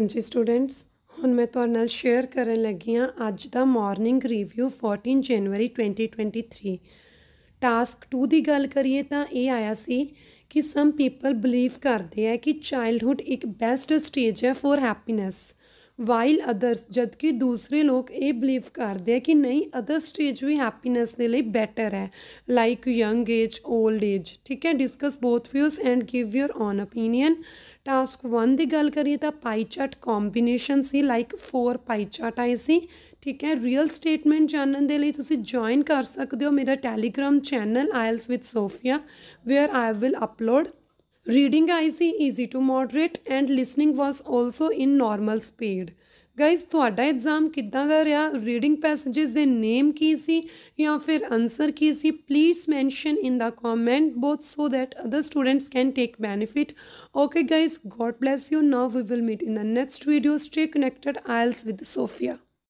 ਹਾਂਜੀ ਸਟੂਡੈਂਟਸ ਹੁਣ ਮੈਂ ਤੁਹਾਡੇ ਨਾਲ ਸ਼ੇਅਰ ਕਰਨ ਲੱਗੀ ਹਾਂ ਅੱਜ ਦਾ ਮਾਰਨਿੰਗ ਰਿਵਿਊ 14 ਜਨਵਰੀ 2023 ਟਾਸਕ 2 ਦੀ ਗੱਲ ਕਰੀਏ ਤਾਂ ਇਹ ਆਇਆ ਸੀ ਕਿ ਸਮ ਪੀਪਲ ਬਲੀਵ ਕਰਦੇ ਆ ਕਿ ਚਾਈਲਡਹੂਡ ਇੱਕ ਬੈਸਟ ਸਟੇਜ ਹੈ ਫॉर ਹੈਪੀਨੈਸ वाइल अदरस जबकि दूसरे लोग ये बिलीव करते हैं कि नहीं अदर स्टेज भी हैप्पीनैस के लिए बैटर है like young age old age ठीक है discuss both views and give your own opinion task one की गल करिए पाईचार्ट कॉम्बीनेशन से लाइक फोर पाईचार्ट आए थे ठीक है रियल स्टेटमेंट जानने के लिए तुम जॉइन कर सकते हो मेरा Telegram channel IELTS with Sophia where I will upload Reading IC easy to moderate and listening was also in normal speed. Guys, ਤੁਹਾਡਾ ਐਗਜ਼ਾਮ ਕਿੱਦਾਂ ਦਾ ਰਿਹਾ ਰੀਡਿੰਗ ਪੈਸੇजेस ਦੇ ਨੇਮ ਕੀ ਸੀ ਜਾਂ ਫਿਰ answer ਕੀ ਸੀ please mention in the comment both so that other students can take benefit okay guys God bless you now we will meet in the next video stay connected IELTS with Sophia